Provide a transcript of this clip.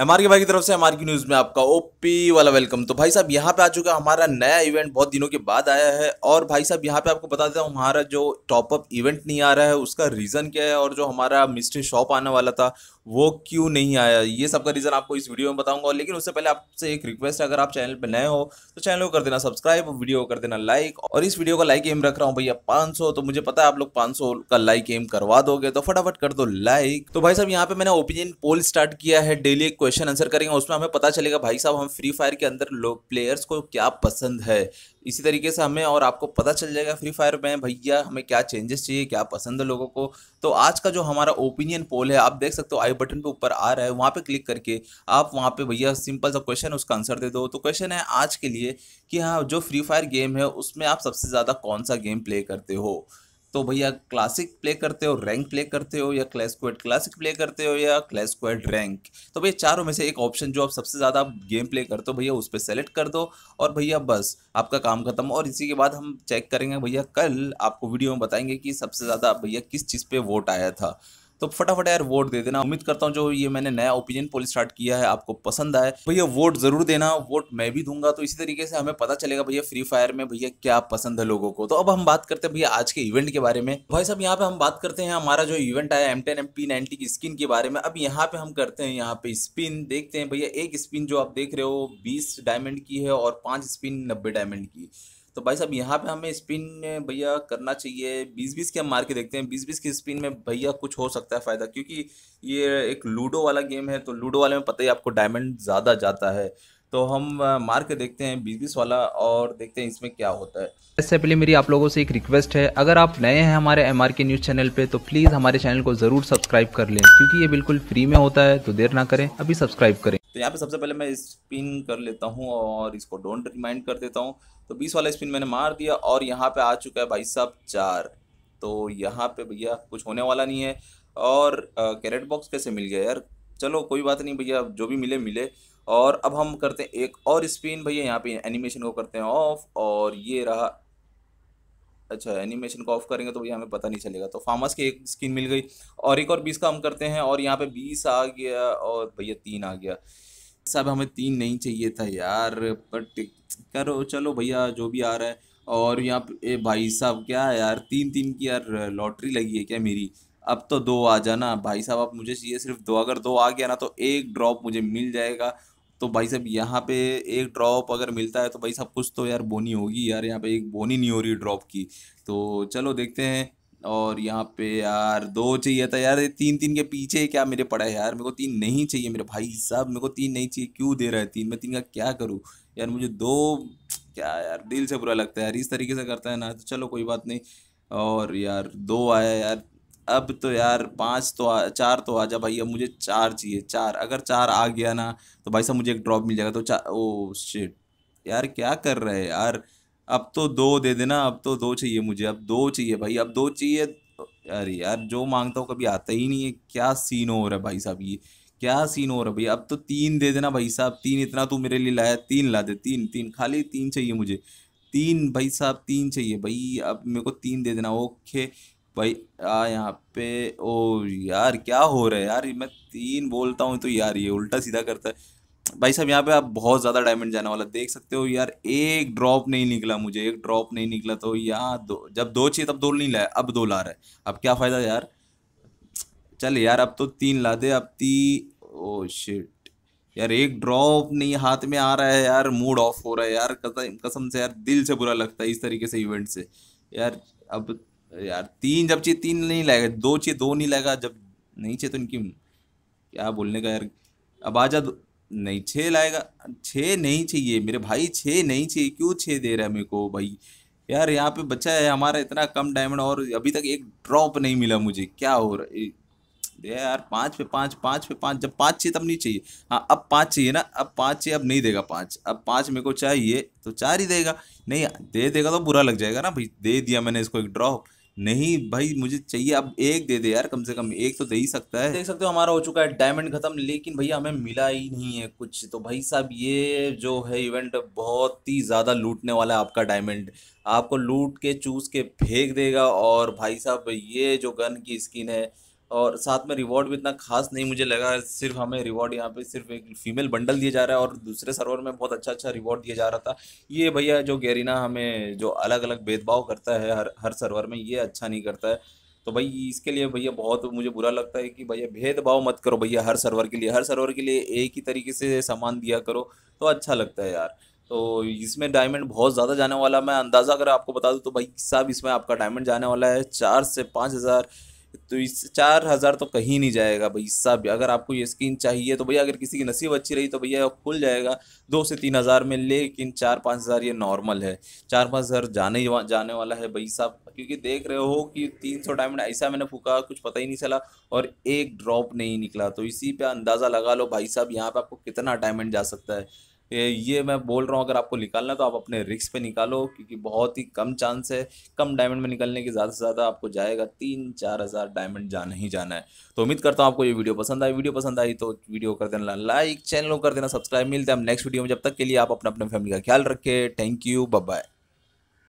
M R के भाई की तरफ से एम आर की न्यूज़ में आपका ओपी वाला वेलकम तो भाई साहब यहाँ पे आ चुका हमारा नया इवेंट बहुत दिनों के बाद आया है और भाई साहब यहाँ पे आपको बता देता हूँ हमारा जो टॉपअप इवेंट नहीं आ रहा है उसका रीज़न क्या है और जो हमारा मिस्ट्री शॉप आने वाला था वो क्यों नहीं आया ये सब का रीज़न आपको इस वीडियो में बताऊंगा लेकिन उससे पहले आपसे एक रिक्वेस्ट है अगर आप चैनल पर नए हो तो चैनल को कर देना सब्सक्राइब वीडियो को कर देना लाइक और इस वीडियो का लाइक एम रख रहा हूँ भैया पांच तो मुझे पता है आप लोग पांच का लाइक एम करवा दोगे तो फटाफट कर दो लाइक तो भाई साहब यहाँ पे मैंने ओपिनियन पोल स्टार्ट किया है डेली एक क्वेश्चन आंसर करेंगे उसमें हमें पता चलेगा भाई साहब हम फ्री फायर के अंदर लोग प्लेयर्स को क्या पसंद है इसी तरीके से हमें और आपको पता चल जाएगा फ्री फायर में भैया हमें क्या चेंजेस चाहिए क्या पसंद है लोगों को तो आज का जो हमारा ओपिनियन पोल है आप देख सकते हो आई बटन पे ऊपर आ रहा है वहाँ पे क्लिक करके आप वहाँ पे भैया सिंपल सा क्वेश्चन है उसका आंसर दे दो तो क्वेश्चन है आज के लिए कि हाँ जो फ्री फायर गेम है उसमें आप सबसे ज़्यादा कौन सा गेम प्ले करते हो तो भैया क्लासिक प्ले करते हो रैंक प्ले करते हो या क्लैश क्वेड क्लासिक प्ले करते हो या क्लैश क्वेड रैंक तो भैया चारों में से एक ऑप्शन जो आप सबसे ज़्यादा गेम प्ले करते हो भैया उस पर सेलेक्ट कर दो और भैया बस आपका काम खत्म और इसी के बाद हम चेक करेंगे भैया कल आपको वीडियो में बताएंगे कि सबसे ज़्यादा भैया किस चीज़ पर वोट आया था तो फटाफट यार वोट दे देना उम्मीद करता हूँ जो ये मैंने नया ओपिनियन पोल स्टार्ट किया है आपको पसंद आए तो भैया वोट जरूर देना वोट मैं भी दूंगा तो इसी तरीके से हमें पता चलेगा भैया फ्री फायर में भैया क्या पसंद है लोगों को तो अब हम बात करते हैं भैया आज के इवेंट के बारे में भाई साहब यहाँ पे हम बात करते हैं हमारा जो इवेंट आया M ten M P ninety की स्किन के बारे में अब यहाँ पे हम करते हैं यहाँ पे स्पिन देखते हैं भैया एक स्पिन जो आप देख रहे हो बीस डायमंड की है और पांच स्पिन नब्बे डायमंड की तो भाई साहब यहाँ पे हमें स्पिन भैया करना चाहिए बीस बीस के हम मार के देखते हैं बीस बीस के स्पिन में भैया कुछ हो सकता है फ़ायदा क्योंकि ये एक लूडो वाला गेम है तो लूडो वाले में पता ही आपको डायमंड ज़्यादा जाता है तो हम मार के देखते हैं बीस बीस वाला और देखते हैं इसमें क्या होता है इससे पहले मेरी आप लोगों से एक रिक्वेस्ट है अगर आप नए हैं हमारे एम आर के न्यूज़ चैनल पर तो प्लीज़ हमारे चैनल को ज़रूर सब्सक्राइब कर लें क्योंकि ये बिल्कुल फ्री में होता है तो देर ना करें अभी सब्सक्राइब करें तो यहाँ पे सबसे पहले मैं स्पिन कर लेता हूँ और इसको डोंट रिमाइंड कर देता हूँ तो बीस वाला स्पिन मैंने मार दिया और यहाँ पे आ चुका है भाई साहब चार तो यहाँ पे भैया कुछ होने वाला नहीं है और कैरेट बॉक्स कैसे मिल गया यार चलो कोई बात नहीं भैया जो भी मिले मिले और अब हम करते हैं एक और स्पिन भैया यहाँ पे एनिमेशन को करते हैं ऑफ और ये रहा अच्छा एनिमेशन को ऑफ करेंगे तो भैया हमें पता नहीं चलेगा तो फार्मस की एक स्किन मिल गई और एक और बीस का हम करते हैं और यहाँ पे बीस आ गया और भैया तीन आ गया सब हमें तीन नहीं चाहिए था यार बट करो चलो भैया जो भी आ रहा है और यहाँ ए भाई साहब क्या है यार तीन तीन की यार लॉटरी लगी है क्या मेरी अब तो दो आ जाना भाई साहब आप मुझे चाहिए सिर्फ दो अगर दो आ गया ना तो एक ड्रॉप मुझे मिल जाएगा तो भाई साहब यहाँ पे एक ड्रॉप अगर मिलता है तो भाई साहब कुछ तो यार बोनी होगी यार यहाँ पे एक बोनी नहीं हो रही ड्रॉप की तो चलो देखते हैं और यहाँ पे यार दो चाहिए था यार तीन तीन के पीछे क्या मेरे पड़ा है यार मेरे को तीन नहीं चाहिए मेरे भाई साहब मेरे को तीन नहीं चाहिए क्यों दे रहा है तीन मैं तीन का क्या करूँ यार मुझे दो क्या यार दिल से बुरा लगता है यार इस तरीके से करता है ना तो चलो कोई बात नहीं और यार दो आया यार अब तो यार पाँच तो आ, चार तो आ जा भाई अब मुझे चार चाहिए चार अगर चार आ गया ना तो भाई साहब मुझे एक ड्रॉप मिल जाएगा तो चार ओ शिट यार क्या कर रहे हैं यार अब तो दो दे देना अब तो दो चाहिए मुझे अब दो चाहिए भाई अब दो चाहिए अरे यार जो मांगता हूँ कभी आता ही नहीं है क्या सीन हो रहा है भाई साहब ये क्या सीन हो रहा है भाई अब तो तीन दे देना भाई साहब तीन इतना तू मेरे लिए लाया तीन ला दे तीन तीन खाली तीन चाहिए मुझे तीन भाई साहब तीन चाहिए भाई अब मेरे को तीन दे देना ओके भाई आ यहाँ पे ओ यार क्या हो रहा है यार मैं तीन बोलता हूँ तो यार ये उल्टा सीधा करता है भाई साहब यहाँ पे आप बहुत ज़्यादा डायमंड जाने वाला देख सकते हो यार एक ड्रॉप नहीं निकला मुझे एक ड्रॉप नहीं निकला तो यहाँ दो जब दो चाहिए तब दो नहीं लाया अब दो ला रहा है अब क्या फ़ायदा यार चल यार अब तो तीन ला दे अब ती ओ शिट यार एक ड्रॉप नहीं हाथ में आ रहा है यार मूड ऑफ हो रहा है यार कसम कसम से यार दिल से बुरा लगता है इस तरीके से इवेंट से यार अब यार तीन जब चाहिए तीन नहीं लाएगा दो चाहिए दो नहीं लाएगा जब नहीं चाहिए तो इनकी क्या बोलने का यार अब आ जा नहीं छः लाएगा छः नहीं चाहिए मेरे भाई छः नहीं चाहिए क्यों छः दे रहा है मेरे को भाई यार यहाँ पे बच्चा है हमारा इतना कम डायमंड और अभी तक एक ड्रॉप नहीं मिला मुझे क्या हो रहा है यार पाँच पे पाँच पाँच पे पाँच जब पाँच चाहिए तब नहीं चाहिए हाँ अब पाँच चाहिए ना अब पाँच चाहिए अब नहीं देगा पाँच अब पाँच मेरे को चाहिए तो चार ही देगा नहीं दे देगा तो बुरा लग जाएगा ना भाई दे दिया मैंने इसको एक ड्रॉप नहीं भाई मुझे चाहिए अब एक दे दे यार कम से कम एक तो दे ही सकता है देख सकते हो हमारा हो चुका है डायमंड खत्म लेकिन भैया हमें मिला ही नहीं है कुछ तो भाई साहब ये जो है इवेंट बहुत ही ज़्यादा लूटने वाला है आपका डायमंड आपको लूट के चूस के फेंक देगा और भाई साहब ये जो गन की स्किन है और साथ में रिवॉर्ड भी इतना खास नहीं मुझे लगा सिर्फ हमें रिवॉर्ड यहाँ पे सिर्फ एक फीमेल बंडल दिया जा रहा है और दूसरे सर्वर में बहुत अच्छा अच्छा रिवॉर्ड दिया जा रहा था ये भैया जो गैरिना हमें जो अलग अलग भेदभाव करता है हर हर सर्वर में ये अच्छा नहीं करता है तो भाई इसके लिए भैया बहुत मुझे बुरा लगता है कि भैया भेदभाव मत करो भैया हर सर्वर के लिए हर सर्वर के लिए एक ही तरीके से सामान दिया करो तो अच्छा लगता है यार तो इसमें डायमंड बहुत ज़्यादा जाने वाला मैं अंदाज़ा अगर आपको बता दूँ तो भाई साहब इसमें आपका डायमंड जाने वाला है चार से पाँच हज़ार तो इस चार हज़ार तो कहीं नहीं जाएगा भाई सब अगर आपको ये स्किन चाहिए तो भैया अगर किसी की नसीब अच्छी रही तो भैया खुल जाएगा दो से तीन हज़ार में लेकिन चार पाँच हज़ार ये नॉर्मल है चार पाँच हज़ार जाने ही जाने वाला है भाई साहब क्योंकि देख रहे हो कि तीन सौ डायमंड ऐसा मैंने फूका कुछ पता ही नहीं चला और एक ड्रॉप नहीं निकला तो इसी पर अंदाज़ा लगा लो भाई साहब यहाँ पर आपको कितना डायमंड जा सकता है ये मैं बोल रहा हूँ अगर आपको निकालना तो आप अपने रिक्स पे निकालो क्योंकि बहुत ही कम चांस है कम डायमंड में निकलने की ज़्यादा से ज़्यादा आपको जाएगा तीन चार हज़ार डायमंड जाना ही जाना है तो उम्मीद करता हूँ आपको ये वीडियो पसंद आई वीडियो पसंद आई तो वीडियो कर देना लाइक चैनल को कर देना सब्सक्राइब मिलते हैं हम नेक्स्ट वीडियो में जब तक के लिए आप अपने अपने फैमिली का ख्याल रखें थैंक यू बाय